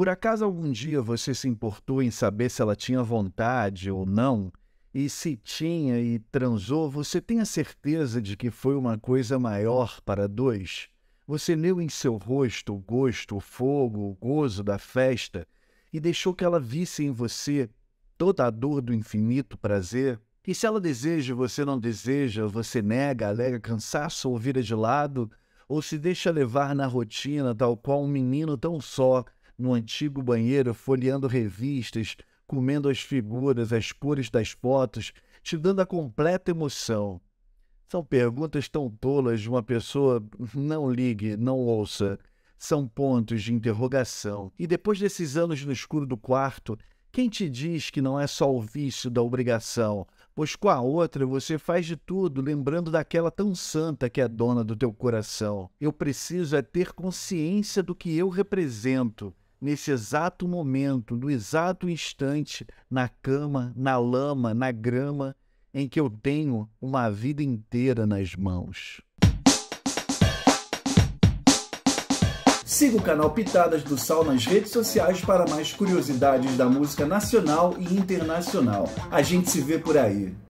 Por acaso algum dia você se importou em saber se ela tinha vontade ou não? E se tinha e transou, você tem a certeza de que foi uma coisa maior para dois? Você leu em seu rosto o gosto, o fogo, o gozo da festa e deixou que ela visse em você toda a dor do infinito prazer? E se ela deseja, você não deseja, você nega, alega cansaço ou vira de lado, ou se deixa levar na rotina, tal qual um menino tão só no antigo banheiro, folheando revistas, comendo as figuras, as cores das fotos, te dando a completa emoção. São perguntas tão tolas de uma pessoa não ligue, não ouça. São pontos de interrogação. E depois desses anos no escuro do quarto, quem te diz que não é só o vício da obrigação? Pois com a outra você faz de tudo, lembrando daquela tão santa que é dona do teu coração. Eu preciso é ter consciência do que eu represento, nesse exato momento, no exato instante, na cama, na lama, na grama, em que eu tenho uma vida inteira nas mãos. Siga o canal Pitadas do Sal nas redes sociais para mais curiosidades da música nacional e internacional. A gente se vê por aí.